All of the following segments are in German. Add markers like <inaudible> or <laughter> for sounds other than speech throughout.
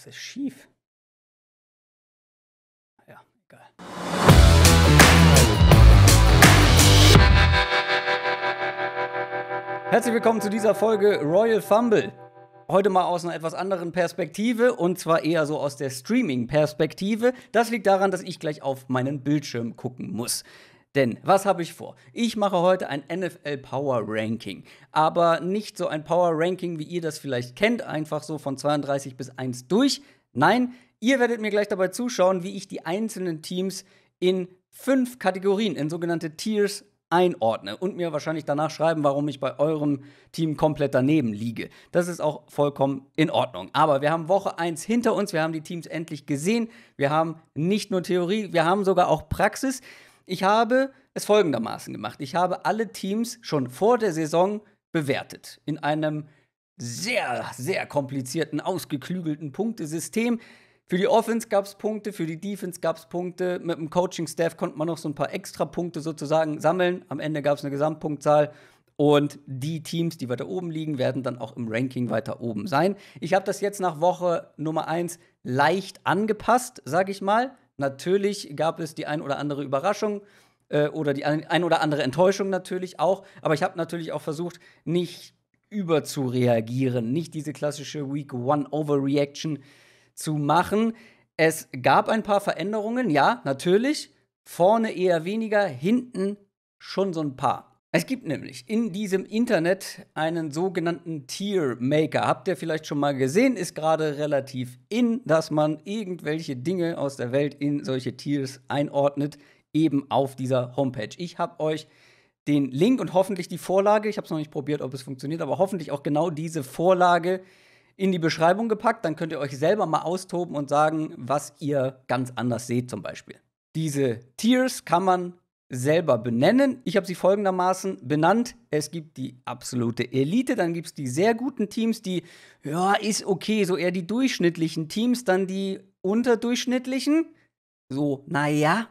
Was ist schief. Ja, egal. Herzlich willkommen zu dieser Folge Royal Fumble. Heute mal aus einer etwas anderen Perspektive und zwar eher so aus der Streaming-Perspektive. Das liegt daran, dass ich gleich auf meinen Bildschirm gucken muss. Denn was habe ich vor? Ich mache heute ein NFL Power Ranking. Aber nicht so ein Power Ranking, wie ihr das vielleicht kennt, einfach so von 32 bis 1 durch. Nein, ihr werdet mir gleich dabei zuschauen, wie ich die einzelnen Teams in fünf Kategorien, in sogenannte Tiers, einordne und mir wahrscheinlich danach schreiben, warum ich bei eurem Team komplett daneben liege. Das ist auch vollkommen in Ordnung. Aber wir haben Woche 1 hinter uns, wir haben die Teams endlich gesehen, wir haben nicht nur Theorie, wir haben sogar auch Praxis. Ich habe es folgendermaßen gemacht. Ich habe alle Teams schon vor der Saison bewertet. In einem sehr, sehr komplizierten, ausgeklügelten Punktesystem. Für die Offense gab es Punkte, für die Defense gab es Punkte. Mit dem Coaching-Staff konnte man noch so ein paar extra Punkte sozusagen sammeln. Am Ende gab es eine Gesamtpunktzahl. Und die Teams, die weiter oben liegen, werden dann auch im Ranking weiter oben sein. Ich habe das jetzt nach Woche Nummer 1 leicht angepasst, sage ich mal. Natürlich gab es die ein oder andere Überraschung äh, oder die ein, oder andere Enttäuschung natürlich auch. Aber ich habe natürlich auch versucht, nicht überzureagieren, nicht diese klassische Week One Overreaction zu machen. Es gab ein paar Veränderungen, ja, natürlich. Vorne eher weniger, hinten schon so ein paar. Es gibt nämlich in diesem Internet einen sogenannten Tier Maker. Habt ihr vielleicht schon mal gesehen, ist gerade relativ in, dass man irgendwelche Dinge aus der Welt in solche Tiers einordnet, eben auf dieser Homepage. Ich habe euch den Link und hoffentlich die Vorlage, ich habe es noch nicht probiert, ob es funktioniert, aber hoffentlich auch genau diese Vorlage in die Beschreibung gepackt. Dann könnt ihr euch selber mal austoben und sagen, was ihr ganz anders seht zum Beispiel. Diese Tiers kann man selber benennen. Ich habe sie folgendermaßen benannt. Es gibt die absolute Elite, dann gibt es die sehr guten Teams, die, ja, ist okay, so eher die durchschnittlichen Teams, dann die unterdurchschnittlichen, so, naja.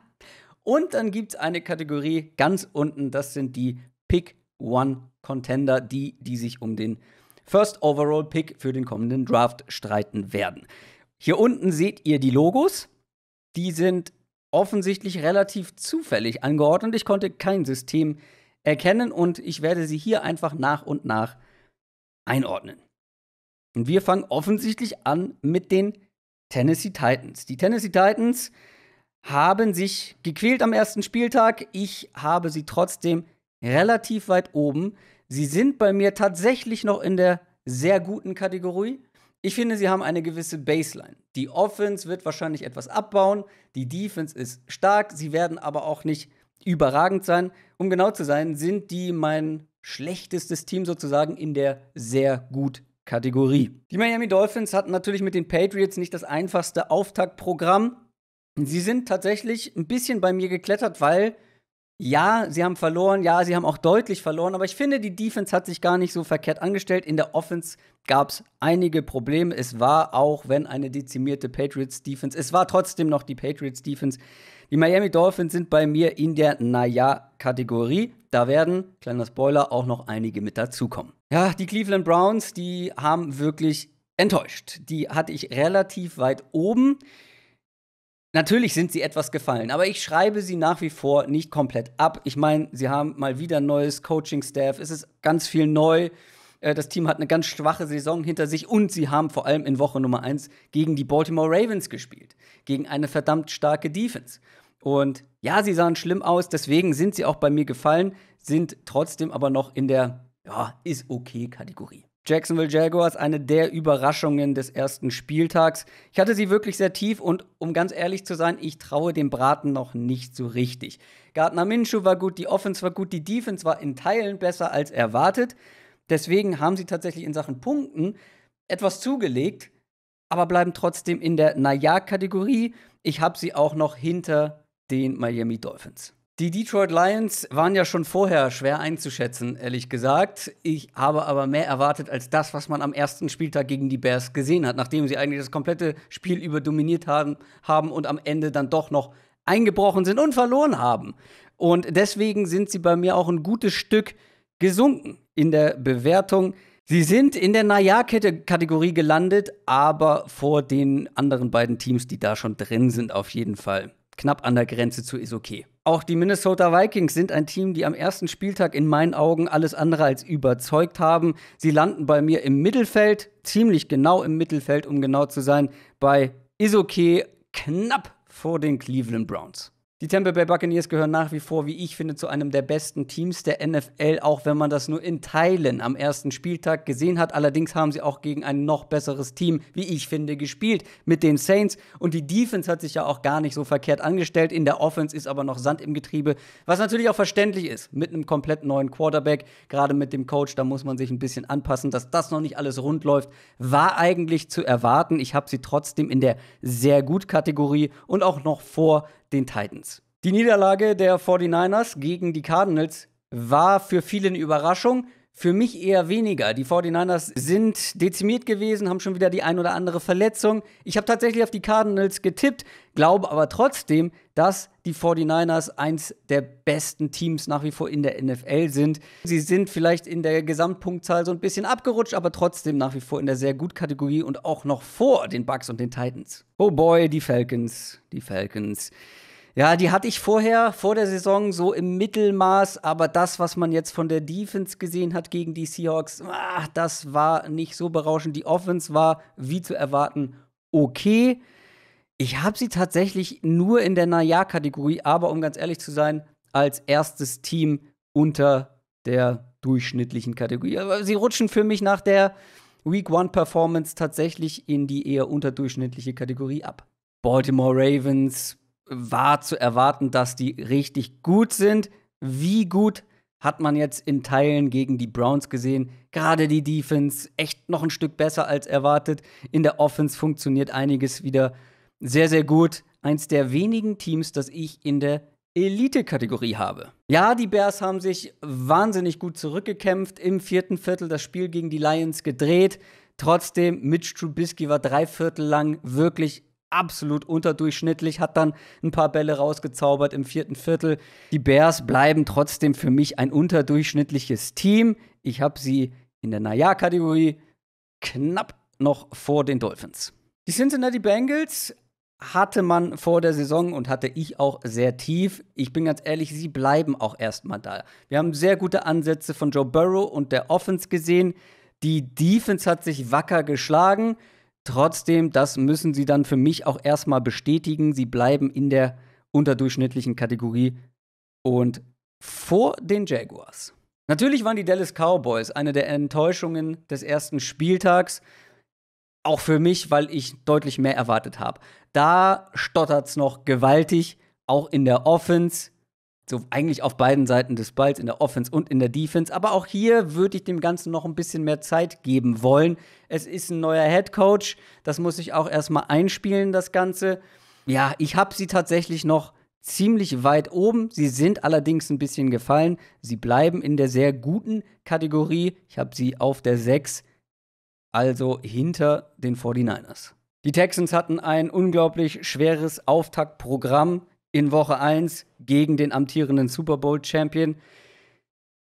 Und dann gibt es eine Kategorie ganz unten, das sind die Pick One Contender, die, die sich um den First Overall Pick für den kommenden Draft streiten werden. Hier unten seht ihr die Logos. Die sind offensichtlich relativ zufällig angeordnet. Ich konnte kein System erkennen und ich werde sie hier einfach nach und nach einordnen. Und wir fangen offensichtlich an mit den Tennessee Titans. Die Tennessee Titans haben sich gequält am ersten Spieltag. Ich habe sie trotzdem relativ weit oben. Sie sind bei mir tatsächlich noch in der sehr guten Kategorie. Ich finde, sie haben eine gewisse Baseline. Die Offense wird wahrscheinlich etwas abbauen, die Defense ist stark, sie werden aber auch nicht überragend sein. Um genau zu sein, sind die mein schlechtestes Team sozusagen in der sehr gut Kategorie. Die Miami Dolphins hatten natürlich mit den Patriots nicht das einfachste Auftaktprogramm. Sie sind tatsächlich ein bisschen bei mir geklettert, weil ja, sie haben verloren, ja, sie haben auch deutlich verloren, aber ich finde, die Defense hat sich gar nicht so verkehrt angestellt. In der Offense gab es einige Probleme. Es war auch, wenn eine dezimierte Patriots-Defense, es war trotzdem noch die Patriots-Defense. Die Miami Dolphins sind bei mir in der Naja-Kategorie. Da werden, kleiner Spoiler, auch noch einige mit dazukommen. Ja, die Cleveland Browns, die haben wirklich enttäuscht. Die hatte ich relativ weit oben. Natürlich sind sie etwas gefallen, aber ich schreibe sie nach wie vor nicht komplett ab. Ich meine, sie haben mal wieder neues Coaching-Staff, es ist ganz viel neu. Äh, das Team hat eine ganz schwache Saison hinter sich und sie haben vor allem in Woche Nummer 1 gegen die Baltimore Ravens gespielt, gegen eine verdammt starke Defense. Und ja, sie sahen schlimm aus, deswegen sind sie auch bei mir gefallen, sind trotzdem aber noch in der ja, ist okay Kategorie. Jacksonville Jaguars, eine der Überraschungen des ersten Spieltags. Ich hatte sie wirklich sehr tief und um ganz ehrlich zu sein, ich traue dem Braten noch nicht so richtig. Gardner Minshew war gut, die Offense war gut, die Defense war in Teilen besser als erwartet. Deswegen haben sie tatsächlich in Sachen Punkten etwas zugelegt, aber bleiben trotzdem in der Naja-Kategorie. Ich habe sie auch noch hinter den Miami Dolphins. Die Detroit Lions waren ja schon vorher schwer einzuschätzen, ehrlich gesagt. Ich habe aber mehr erwartet als das, was man am ersten Spieltag gegen die Bears gesehen hat, nachdem sie eigentlich das komplette Spiel über dominiert haben, haben und am Ende dann doch noch eingebrochen sind und verloren haben. Und deswegen sind sie bei mir auch ein gutes Stück gesunken in der Bewertung. Sie sind in der Naja-Kategorie gelandet, aber vor den anderen beiden Teams, die da schon drin sind, auf jeden Fall. Knapp an der Grenze zu ist okay. Auch die Minnesota Vikings sind ein Team, die am ersten Spieltag in meinen Augen alles andere als überzeugt haben. Sie landen bei mir im Mittelfeld, ziemlich genau im Mittelfeld, um genau zu sein, bei ist knapp vor den Cleveland Browns. Die Tampa Bay Buccaneers gehören nach wie vor, wie ich finde, zu einem der besten Teams der NFL, auch wenn man das nur in Teilen am ersten Spieltag gesehen hat. Allerdings haben sie auch gegen ein noch besseres Team, wie ich finde, gespielt mit den Saints. Und die Defense hat sich ja auch gar nicht so verkehrt angestellt. In der Offense ist aber noch Sand im Getriebe, was natürlich auch verständlich ist. Mit einem komplett neuen Quarterback, gerade mit dem Coach, da muss man sich ein bisschen anpassen. Dass das noch nicht alles rund läuft, war eigentlich zu erwarten. Ich habe sie trotzdem in der sehr gut Kategorie und auch noch vor den Titans. Die Niederlage der 49ers gegen die Cardinals war für viele eine Überraschung, für mich eher weniger. Die 49ers sind dezimiert gewesen, haben schon wieder die ein oder andere Verletzung. Ich habe tatsächlich auf die Cardinals getippt, glaube aber trotzdem, dass die 49ers eins der besten Teams nach wie vor in der NFL sind. Sie sind vielleicht in der Gesamtpunktzahl so ein bisschen abgerutscht, aber trotzdem nach wie vor in der sehr gut Kategorie und auch noch vor den Bucks und den Titans. Oh boy, die Falcons, die Falcons. Ja, die hatte ich vorher, vor der Saison, so im Mittelmaß, aber das, was man jetzt von der Defense gesehen hat gegen die Seahawks, ach, das war nicht so berauschend. Die Offense war, wie zu erwarten, okay. Ich habe sie tatsächlich nur in der Naja-Kategorie, aber um ganz ehrlich zu sein, als erstes Team unter der durchschnittlichen Kategorie. Aber sie rutschen für mich nach der Week One Performance tatsächlich in die eher unterdurchschnittliche Kategorie ab. Baltimore Ravens war zu erwarten, dass die richtig gut sind. Wie gut hat man jetzt in Teilen gegen die Browns gesehen. Gerade die Defense echt noch ein Stück besser als erwartet. In der Offense funktioniert einiges wieder sehr, sehr gut. Eins der wenigen Teams, das ich in der Elite-Kategorie habe. Ja, die Bears haben sich wahnsinnig gut zurückgekämpft, im vierten Viertel das Spiel gegen die Lions gedreht. Trotzdem, Mitch Trubisky war drei Viertel lang wirklich absolut unterdurchschnittlich, hat dann ein paar Bälle rausgezaubert im vierten Viertel. Die Bears bleiben trotzdem für mich ein unterdurchschnittliches Team. Ich habe sie in der Naja-Kategorie knapp noch vor den Dolphins. Die Cincinnati Bengals hatte man vor der Saison und hatte ich auch sehr tief. Ich bin ganz ehrlich, sie bleiben auch erstmal da. Wir haben sehr gute Ansätze von Joe Burrow und der Offense gesehen. Die Defense hat sich wacker geschlagen. Trotzdem, das müssen sie dann für mich auch erstmal bestätigen. Sie bleiben in der unterdurchschnittlichen Kategorie und vor den Jaguars. Natürlich waren die Dallas Cowboys eine der Enttäuschungen des ersten Spieltags. Auch für mich, weil ich deutlich mehr erwartet habe. Da stottert es noch gewaltig, auch in der Offense so eigentlich auf beiden Seiten des Balls, in der Offense und in der Defense. Aber auch hier würde ich dem Ganzen noch ein bisschen mehr Zeit geben wollen. Es ist ein neuer Head Coach, das muss ich auch erstmal einspielen, das Ganze. Ja, ich habe sie tatsächlich noch ziemlich weit oben. Sie sind allerdings ein bisschen gefallen. Sie bleiben in der sehr guten Kategorie. Ich habe sie auf der 6, also hinter den 49ers. Die Texans hatten ein unglaublich schweres Auftaktprogramm in Woche 1 gegen den amtierenden Super Bowl-Champion.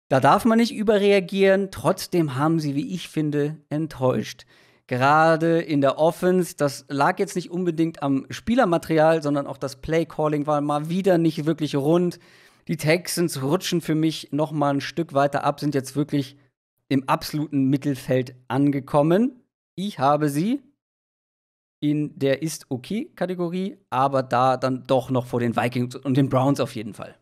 Da darf man nicht überreagieren. Trotzdem haben sie, wie ich finde, enttäuscht. Gerade in der Offense, das lag jetzt nicht unbedingt am Spielermaterial, sondern auch das Play-Calling war mal wieder nicht wirklich rund. Die Texans rutschen für mich noch mal ein Stück weiter ab, sind jetzt wirklich im absoluten Mittelfeld angekommen. Ich habe sie in der Ist-Okay-Kategorie, aber da dann doch noch vor den Vikings und den Browns auf jeden Fall.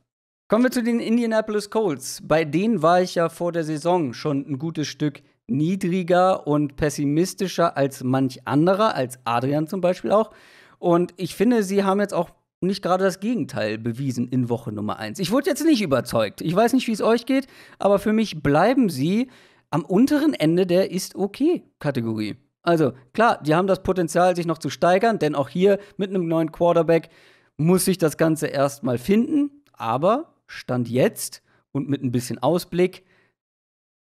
Kommen wir zu den Indianapolis Colts. Bei denen war ich ja vor der Saison schon ein gutes Stück niedriger und pessimistischer als manch anderer, als Adrian zum Beispiel auch. Und ich finde, sie haben jetzt auch nicht gerade das Gegenteil bewiesen in Woche Nummer 1. Ich wurde jetzt nicht überzeugt. Ich weiß nicht, wie es euch geht, aber für mich bleiben sie am unteren Ende der Ist-Okay-Kategorie. Also klar, die haben das Potenzial, sich noch zu steigern, denn auch hier mit einem neuen Quarterback muss sich das Ganze erstmal finden. Aber Stand jetzt und mit ein bisschen Ausblick,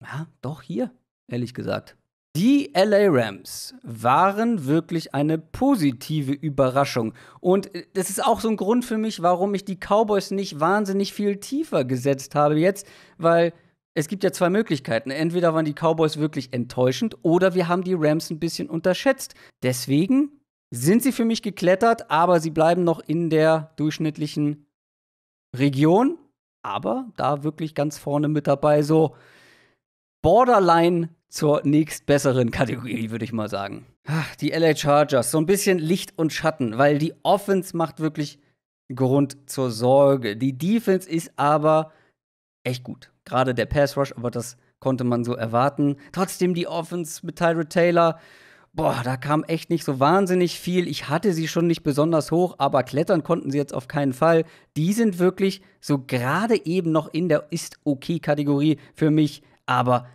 ja, doch hier, ehrlich gesagt. Die LA Rams waren wirklich eine positive Überraschung. Und äh, das ist auch so ein Grund für mich, warum ich die Cowboys nicht wahnsinnig viel tiefer gesetzt habe jetzt, weil es gibt ja zwei Möglichkeiten. Entweder waren die Cowboys wirklich enttäuschend oder wir haben die Rams ein bisschen unterschätzt. Deswegen sind sie für mich geklettert, aber sie bleiben noch in der durchschnittlichen Region. Aber da wirklich ganz vorne mit dabei, so borderline zur nächstbesseren Kategorie, würde ich mal sagen. Ach, die LA Chargers, so ein bisschen Licht und Schatten, weil die Offense macht wirklich Grund zur Sorge. Die Defense ist aber echt gut gerade der Pass Rush, aber das konnte man so erwarten. Trotzdem die Offense mit Tyrod Taylor. Boah, da kam echt nicht so wahnsinnig viel. Ich hatte sie schon nicht besonders hoch, aber klettern konnten sie jetzt auf keinen Fall. Die sind wirklich so gerade eben noch in der Ist-Okay-Kategorie für mich. Aber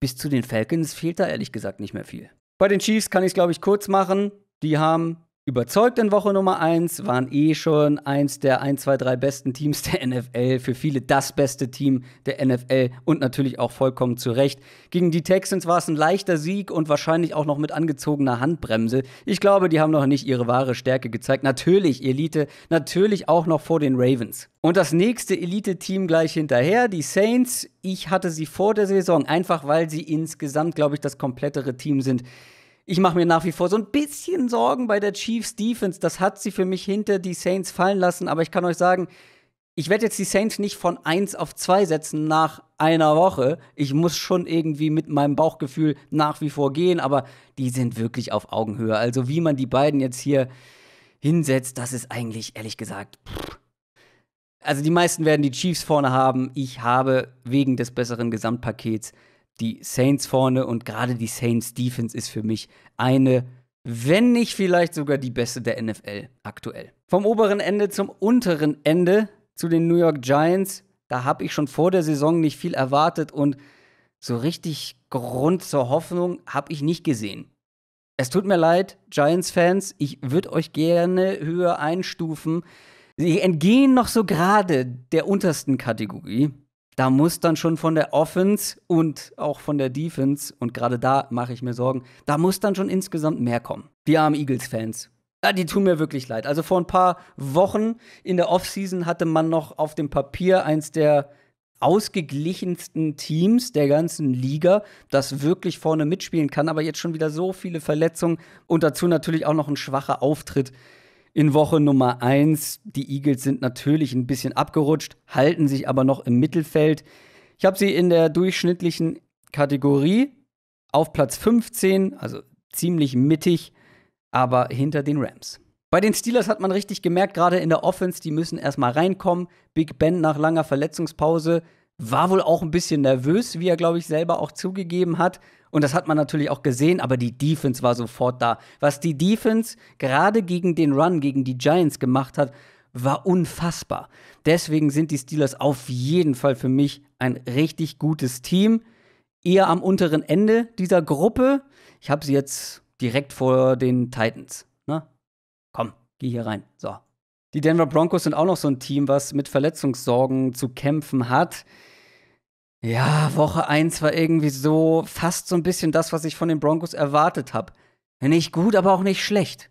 bis zu den Falcons fehlt da ehrlich gesagt nicht mehr viel. Bei den Chiefs kann ich es, glaube ich, kurz machen. Die haben überzeugt in Woche Nummer 1, waren eh schon eins der 1, 2, 3 besten Teams der NFL, für viele das beste Team der NFL und natürlich auch vollkommen zu Recht. Gegen die Texans war es ein leichter Sieg und wahrscheinlich auch noch mit angezogener Handbremse. Ich glaube, die haben noch nicht ihre wahre Stärke gezeigt. Natürlich Elite, natürlich auch noch vor den Ravens. Und das nächste Elite-Team gleich hinterher, die Saints. Ich hatte sie vor der Saison, einfach weil sie insgesamt, glaube ich, das komplettere Team sind ich mache mir nach wie vor so ein bisschen Sorgen bei der Chiefs Defense. Das hat sie für mich hinter die Saints fallen lassen. Aber ich kann euch sagen, ich werde jetzt die Saints nicht von 1 auf 2 setzen nach einer Woche. Ich muss schon irgendwie mit meinem Bauchgefühl nach wie vor gehen, aber die sind wirklich auf Augenhöhe. Also wie man die beiden jetzt hier hinsetzt, das ist eigentlich ehrlich gesagt. Also die meisten werden die Chiefs vorne haben. Ich habe wegen des besseren Gesamtpakets die Saints vorne und gerade die Saints Defense ist für mich eine, wenn nicht vielleicht sogar die beste der NFL aktuell. Vom oberen Ende zum unteren Ende zu den New York Giants, da habe ich schon vor der Saison nicht viel erwartet und so richtig Grund zur Hoffnung habe ich nicht gesehen. Es tut mir leid, Giants-Fans, ich würde euch gerne höher einstufen. Sie entgehen noch so gerade der untersten Kategorie da muss dann schon von der Offense und auch von der Defense, und gerade da mache ich mir Sorgen, da muss dann schon insgesamt mehr kommen. Die armen Eagles-Fans. Ja, die tun mir wirklich leid. Also vor ein paar Wochen in der Offseason hatte man noch auf dem Papier eins der ausgeglichensten Teams der ganzen Liga, das wirklich vorne mitspielen kann, aber jetzt schon wieder so viele Verletzungen und dazu natürlich auch noch ein schwacher Auftritt in Woche Nummer 1. Die Eagles sind natürlich ein bisschen abgerutscht, halten sich aber noch im Mittelfeld. Ich habe sie in der durchschnittlichen Kategorie auf Platz 15, also ziemlich mittig, aber hinter den Rams. Bei den Steelers hat man richtig gemerkt, gerade in der Offense, die müssen erstmal reinkommen. Big Ben nach langer Verletzungspause war wohl auch ein bisschen nervös, wie er, glaube ich, selber auch zugegeben hat. Und das hat man natürlich auch gesehen, aber die Defense war sofort da. Was die Defense gerade gegen den Run, gegen die Giants gemacht hat, war unfassbar. Deswegen sind die Steelers auf jeden Fall für mich ein richtig gutes Team. Eher am unteren Ende dieser Gruppe. Ich habe sie jetzt direkt vor den Titans. Na? Ne? Komm, geh hier rein. So. Die Denver Broncos sind auch noch so ein Team, was mit Verletzungssorgen zu kämpfen hat. Ja, Woche 1 war irgendwie so fast so ein bisschen das, was ich von den Broncos erwartet habe. Nicht gut, aber auch nicht schlecht.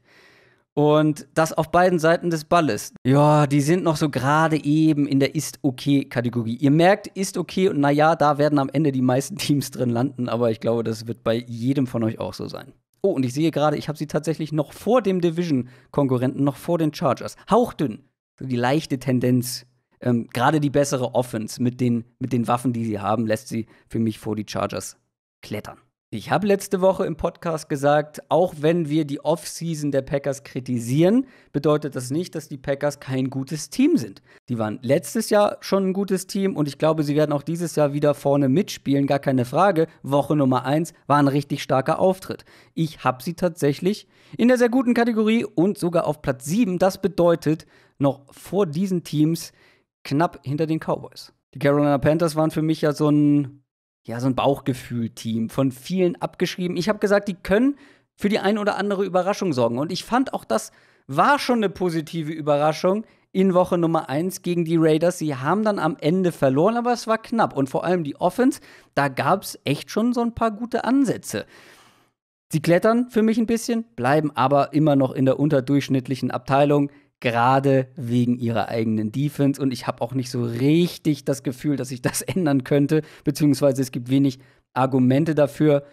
Und das auf beiden Seiten des Balles. Ja, die sind noch so gerade eben in der Ist-Okay-Kategorie. Ihr merkt, Ist-Okay und naja, da werden am Ende die meisten <laughs> Teams drin landen, aber ich glaube, das wird bei jedem von euch auch so sein. Oh, und ich sehe gerade, ich habe sie tatsächlich noch vor dem Division-Konkurrenten, noch vor den Chargers. Hauchdünn. So die leichte Tendenz. Ähm, gerade die bessere Offense mit den, mit den Waffen, die sie haben, lässt sie für mich vor die Chargers klettern. Ich habe letzte Woche im Podcast gesagt, auch wenn wir die Offseason der Packers kritisieren, bedeutet das nicht, dass die Packers kein gutes Team sind. Die waren letztes Jahr schon ein gutes Team und ich glaube, sie werden auch dieses Jahr wieder vorne mitspielen, gar keine Frage. Woche Nummer 1 war ein richtig starker Auftritt. Ich habe sie tatsächlich in der sehr guten Kategorie und sogar auf Platz 7. Das bedeutet noch vor diesen Teams knapp hinter den Cowboys. Die Carolina Panthers waren für mich ja so ein ja, so ein Bauchgefühl-Team von vielen abgeschrieben. Ich habe gesagt, die können für die ein oder andere Überraschung sorgen. Und ich fand auch, das war schon eine positive Überraschung in Woche Nummer 1 gegen die Raiders. Sie haben dann am Ende verloren, aber es war knapp. Und vor allem die Offense, da gab es echt schon so ein paar gute Ansätze. Sie klettern für mich ein bisschen, bleiben aber immer noch in der unterdurchschnittlichen Abteilung gerade wegen ihrer eigenen Defense. Und ich habe auch nicht so richtig das Gefühl, dass ich das <laughs> ändern könnte, beziehungsweise es gibt wenig Argumente dafür.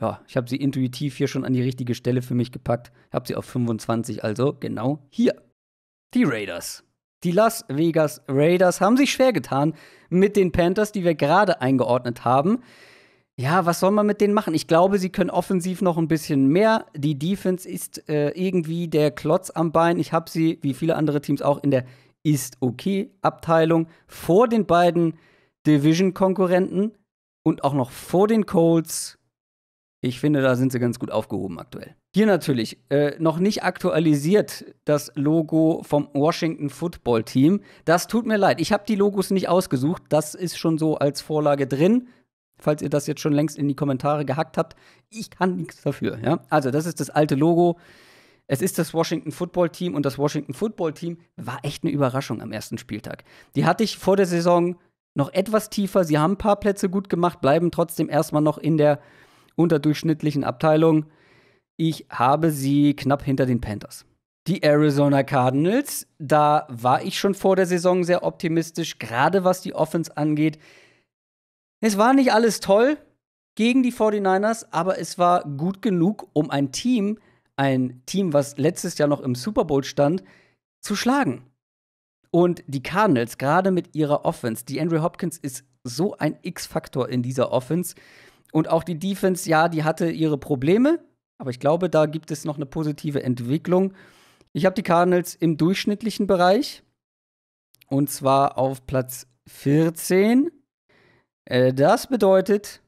Ja, ich habe sie intuitiv hier schon an die richtige Stelle für mich gepackt. Ich habe sie auf 25, also genau hier. Die Raiders. Die Las Vegas Raiders haben sich schwer getan mit den Panthers, die wir gerade eingeordnet haben ja, was soll man mit denen machen? Ich glaube, sie können offensiv noch ein bisschen mehr. Die Defense ist äh, irgendwie der Klotz am Bein. Ich habe sie, wie viele andere Teams auch, in der ist okay Abteilung vor den beiden Division-Konkurrenten und auch noch vor den Colts. Ich finde, da sind sie ganz gut aufgehoben aktuell. Hier natürlich äh, noch nicht aktualisiert das Logo vom Washington Football Team. Das tut mir leid. Ich habe die Logos nicht ausgesucht. Das ist schon so als Vorlage drin falls ihr das jetzt schon längst in die Kommentare gehackt habt. Ich kann nichts dafür. Ja? Also, das ist das alte Logo. Es ist das Washington Football Team und das Washington Football Team war echt eine Überraschung am ersten Spieltag. Die hatte ich vor der Saison noch etwas tiefer. Sie haben ein paar Plätze gut gemacht, bleiben trotzdem erstmal noch in der unterdurchschnittlichen Abteilung. Ich habe sie knapp hinter den Panthers. Die Arizona Cardinals, da war ich schon vor der Saison sehr optimistisch, gerade was die Offense angeht. Es war nicht alles toll gegen die 49ers, aber es war gut genug, um ein Team, ein Team, was letztes Jahr noch im Super Bowl stand, zu schlagen. Und die Cardinals, gerade mit ihrer Offense, die Andrew Hopkins ist so ein X-Faktor in dieser Offense. Und auch die Defense, ja, die hatte ihre Probleme, aber ich glaube, da gibt es noch eine positive Entwicklung. Ich habe die Cardinals im durchschnittlichen Bereich und zwar auf Platz 14 äh, das bedeutet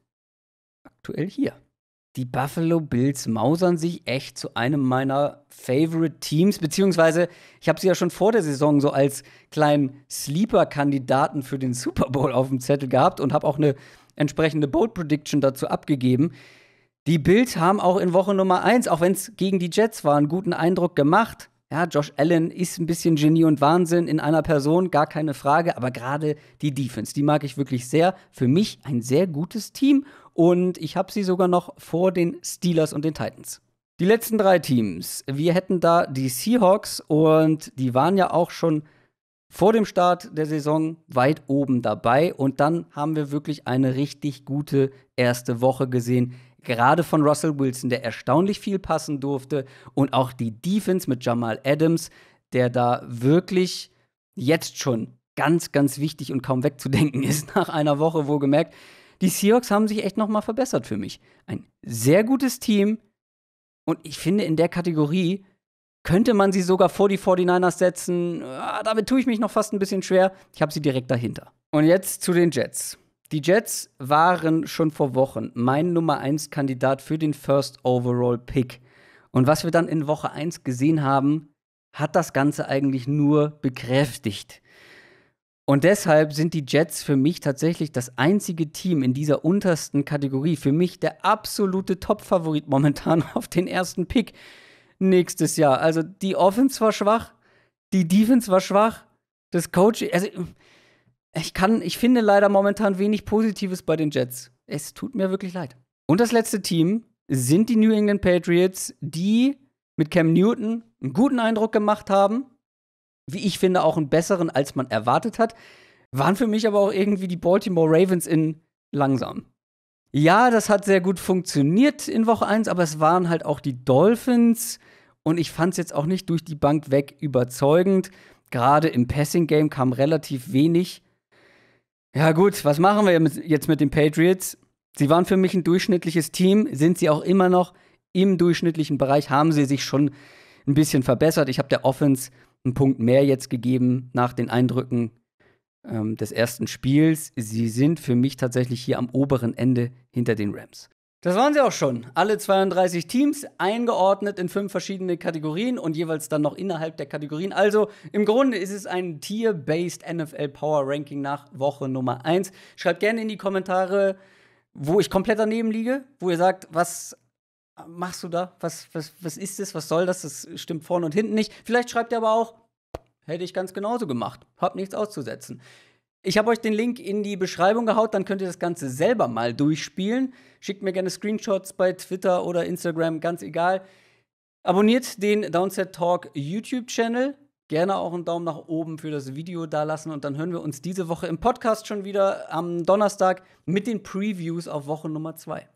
aktuell hier. Die Buffalo Bills mausern sich echt zu einem meiner Favorite Teams, beziehungsweise ich habe sie ja schon vor der Saison so als kleinen Sleeper-Kandidaten für den Super Bowl auf dem Zettel gehabt und habe auch eine entsprechende Bold Prediction dazu abgegeben. Die Bills haben auch in Woche Nummer 1, auch wenn es gegen die Jets war, einen guten Eindruck gemacht. Ja, Josh Allen ist ein bisschen Genie und Wahnsinn in einer Person, gar keine Frage. Aber gerade die Defense, die mag ich wirklich sehr. Für mich ein sehr gutes Team und ich habe sie sogar noch vor den Steelers und den Titans. Die letzten drei Teams. Wir hätten da die Seahawks und die waren ja auch schon vor dem Start der Saison weit oben dabei. Und dann haben wir wirklich eine richtig gute erste Woche gesehen gerade von Russell Wilson, der erstaunlich viel passen durfte. Und auch die Defense mit Jamal Adams, der da wirklich jetzt schon ganz, ganz wichtig und kaum wegzudenken <laughs> ist nach einer Woche, wo gemerkt, die Seahawks haben sich echt nochmal verbessert für mich. Ein sehr gutes Team. Und ich finde, in der Kategorie könnte man sie sogar vor die 49ers setzen. Ah, damit tue ich mich noch fast ein bisschen schwer. Ich habe sie direkt dahinter. Und jetzt zu den Jets. Die Jets waren schon vor Wochen mein Nummer 1 Kandidat für den First Overall Pick. Und was wir dann in Woche 1 gesehen haben, hat das Ganze eigentlich nur bekräftigt. Und deshalb sind die Jets für mich tatsächlich das einzige Team in dieser untersten Kategorie, für mich der absolute Top-Favorit momentan <laughs> auf den ersten Pick nächstes Jahr. Also die Offense war schwach, die Defense war schwach, das Coaching, also ich kann, ich finde leider momentan wenig Positives bei den Jets. Es tut mir wirklich leid. Und das letzte Team sind die New England Patriots, die mit Cam Newton einen guten Eindruck gemacht haben. Wie ich finde, auch einen besseren, als man erwartet hat. Waren für mich aber auch irgendwie die Baltimore Ravens in langsam. Ja, das hat sehr gut funktioniert in Woche 1, aber es waren halt auch die Dolphins und ich fand es jetzt auch nicht durch die Bank weg überzeugend. Gerade im Passing-Game kam relativ wenig ja, gut, was machen wir jetzt mit den Patriots? Sie waren für mich ein durchschnittliches Team, sind sie auch immer noch im durchschnittlichen Bereich, haben sie sich schon ein bisschen verbessert. Ich habe der Offense einen Punkt mehr jetzt gegeben nach den Eindrücken ähm, des ersten Spiels. Sie sind für mich tatsächlich hier am oberen Ende hinter den Rams. Das waren sie auch schon. Alle 32 Teams eingeordnet in fünf verschiedene Kategorien und jeweils dann noch innerhalb der Kategorien. Also im Grunde ist es ein Tier-based NFL Power Ranking nach Woche Nummer 1. Schreibt gerne in die Kommentare, wo ich komplett daneben liege, wo ihr sagt, was machst du da? Was, was, was ist das? Was soll das? Das stimmt vorne und hinten nicht. Vielleicht schreibt ihr aber auch, hätte ich ganz genauso gemacht. Hab nichts auszusetzen. Ich habe euch den Link in die Beschreibung gehaut, dann könnt ihr das Ganze selber mal durchspielen. Schickt mir gerne Screenshots bei Twitter oder Instagram, ganz egal. Abonniert den Downset Talk YouTube-Channel. Gerne auch einen Daumen nach oben für das Video dalassen und dann hören wir uns diese Woche im Podcast schon wieder am Donnerstag mit den Previews auf Woche Nummer 2.